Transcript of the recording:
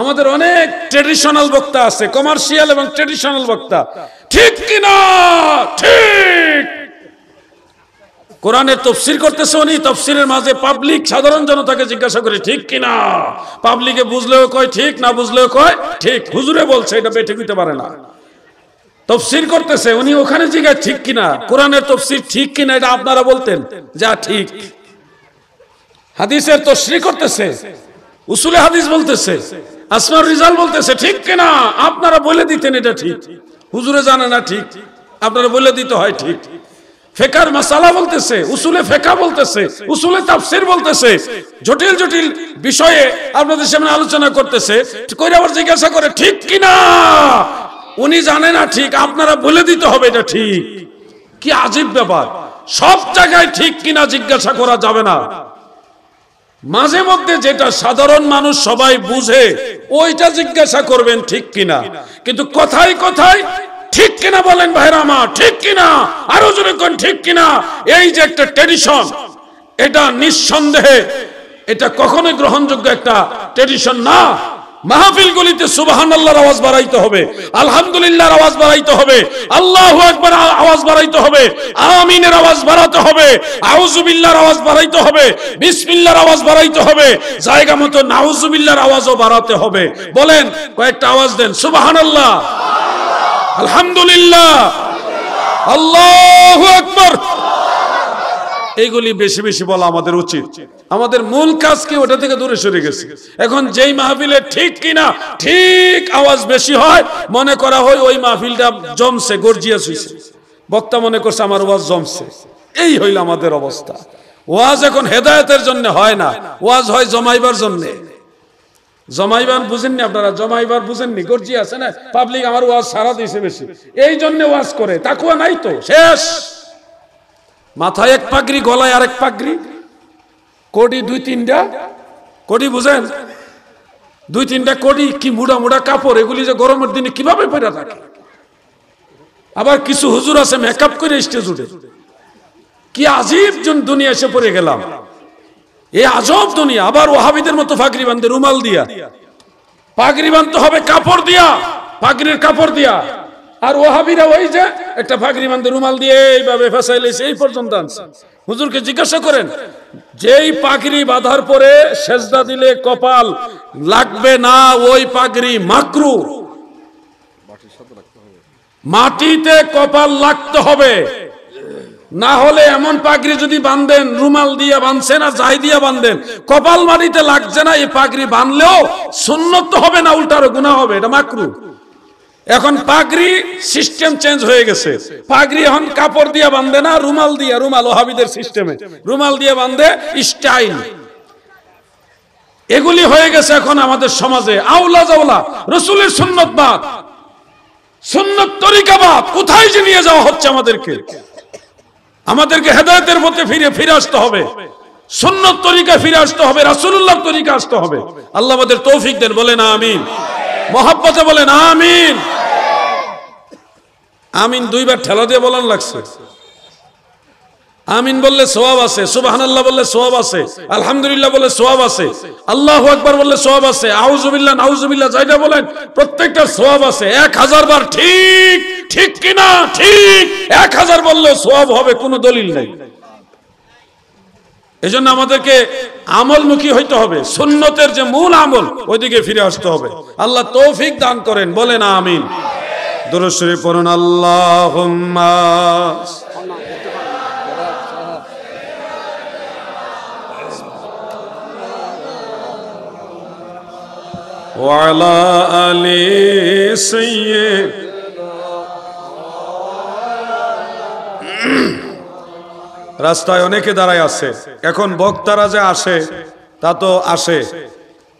আমাদের অনেক ট্রেডিশনাল বক্তা আছে কমার্শিয়াল এবং ট্রেডিশনাল বক্তা ঠিক কিনা ঠিক কোরআনের তফসির করতেছে উনি তফসিলের মাঝে পাবলিক সাধারণ জনতাকে জিজ্ঞাসা করে ঠিক কিনা পাবলিকে বুঝলেও কয় ঠিক না বুঝলেও কয় ঠিক হুজুরে বলছে এটা বেঠে হইতে পারে না তফসির করতেছে উনি ওখানে জিজ্ঞাসা ঠিক কিনা কোরআনের তফসির ঠিক কিনা এটা আপনারা বলতেন যা ঠিক হাদিসের তশ্রী করতেছে উসুলে হাদিস বলতেছে আসমার রিজাল বলতেছে ঠিক কিনা আপনারা বলে দিতেন এটা ঠিক হুজুরে জানে না ঠিক আপনারা বলে দিতে হয় ঠিক ফেকার মাসালা বলতেছে উসুলে ফেকা বলতেছে উসুলে তাফসির বলতেছে জটিল জটিল বিষয়ে আপনাদের সামনে আলোচনা করতেছে কইরা আবার জিজ্ঞাসা করে ঠিক কিনা উনি জানে না ঠিক আপনারা বলে দিতে হবে এটা ঠিক কি আজীব ব্যাপার সব জায়গায় ঠিক কিনা জিজ্ঞাসা করা যাবে না মাঝে মধ্যে যেটা সাধারণ মানুষ সবাই বুঝে ওইটা জিজ্ঞাসা করবেন ঠিক কিনা কিন্তু কথাই কথাই ঠিক কিনা বলেন ভাইরা আমার ঠিক কিনা আরো জোরে কোন ঠিক কিনা এই যে একটা ট্রেডিশন এটা নিঃসন্দেহে এটা কখনোই গ্রহণযোগ্য একটা ট্রেডিশন না মাহফিলগুলিতে সুবাহান আল্লাহর আওয়াজ বাড়াইতে হবে আলহামদুলিল্লাহর আওয়াজ বাড়াইতে হবে আল্লাহু আকবার আওয়াজ বাড়াইতে হবে আমিনের আওয়াজ বাড়াতে হবে আউজুবিল্লাহর আওয়াজ বাড়াইতে হবে বিসমিল্লাহর আওয়াজ বাড়াইতে হবে জায়গা মতো নাউজুবিল্লাহর আওয়াজও বাড়াতে হবে বলেন কয়েকটা আওয়াজ দেন সুবাহান আল্লাহ আলহামদুলিল্লাহ আল্লাহু আকবার এইগুলি বেশি বেশি বলা আমাদের উচিত আমাদের মূল কাজ কি ওটা থেকে দূরে সরে গেছে এখন যেই মাহফিলে ঠিক কিনা ঠিক আওয়াজ বেশি হয় মনে করা হয় ওই মাহফিলটা জমছে গর্জিয়া শুইছে বক্তা মনে করছে আমার ওয়াজ জমছে এই হইল আমাদের অবস্থা ওয়াজ এখন হেদায়তের জন্য হয় না ওয়াজ হয় জমাইবার জন্যে জমাইবার বুঝেননি আপনারা জমাইবার বুঝেননি গর্জি আছে না পাবলিক আমার ওয়াজ সারা দিয়েছে বেশি এই জন্য ওয়াজ করে তাকুয়া নাই তো শেষ মাথায় এক পাগড়ি গলায় আরেক পাগড়ি কোটি দুই তিনটা কোটি বুঝেন দুই তিনটা কোটি কি মুড়া মুড়া কাপড় এগুলি যে গরমের দিনে কিভাবে পেরা থাকে আবার কিছু হুজুর আছে মেকআপ করে স্টেজ উঠে কি আজীব জন দুনিয়া এসে পড়ে গেলাম এ আজব দুনিয়া আবার ওহাবিদের মতো ফাগরি বান্ধে রুমাল দিয়া পাগড়ি বান্ধতে হবে কাপড় দিয়া পাগড়ির কাপড় দিয়া আর ওহাবিরা ওই যে একটা ফাঁকরি বান্ধে রুমাল দিয়ে এইভাবে ফেসাইলে এই পর্যন্ত আনছে হুজুরকে জিজ্ঞাসা করেন যেই পাগড়ি বাঁধার পরে সেজদা দিলে কপাল লাগবে না ওই পাগড়ি মাকরু মাটিতে কপাল লাগতে হবে না হলে এমন পাগড়ি যদি বাঁধেন রুমাল দিয়ে বাঁধছেন আর যাই দিয়ে বাঁধেন কপাল মাটিতে লাগছে না এই পাগড়ি বাঁধলেও সুন্নত হবে না উল্টারও গুণা হবে এটা মাকরু এখন পাগড়ি সিস্টেম চেঞ্জ হয়ে গেছে পাগড়ি এখন কাপড় দিয়ে বাঁধে না রুমাল দিয়ে রুমাল ওহাবিদের সিস্টেমে রুমাল দিয়ে বাঁধে স্টাইল এগুলি হয়ে গেছে এখন আমাদের সমাজে আউলা জাউলা রসুলের সুন্নতবাদ সুন্নত তরিকাবাদ কোথায় যে নিয়ে যাওয়া হচ্ছে আমাদেরকে আমাদেরকে হেদায়তের মধ্যে ফিরে ফিরে আসতে হবে সুন্নত তরিকা ফিরে আসতে হবে রাসুল্লাহ তরিকা আসতে হবে আল্লাহ আমাদের তৌফিক দেন বলে না আমিন মহাব্বতে বলেন আমিন আমিন দুইবার ঠেলা দিয়ে বলান লাগছে আমিন বললে সোয়াব আছে সুবাহান আল্লাহ বললে সোয়াব আছে আলহামদুলিল্লাহ বললে সোয়াব আছে আল্লাহ আকবর বললে সোয়াব আছে আউজুবিল্লাহ নাউজুবিল্লা যাইটা বলেন প্রত্যেকটা সোয়াব আছে এক হাজার বার ঠিক ঠিক কিনা ঠিক এক হাজার বললে সোয়াব হবে কোনো দলিল নেই জন্য আমাদেরকে আমলমুখী হইতে হবে সুন্নতের যে মূল আমল ওইদিকে ফিরে আসতে হবে আল্লাহ তৌফিক দান করেন বলেন আমিন দুরুশ্বরী পড়ুন আল্লাহ রাস্তায় অনেকে দাঁড়ায় আছে এখন বক্তারা যে আসে তা তো আসে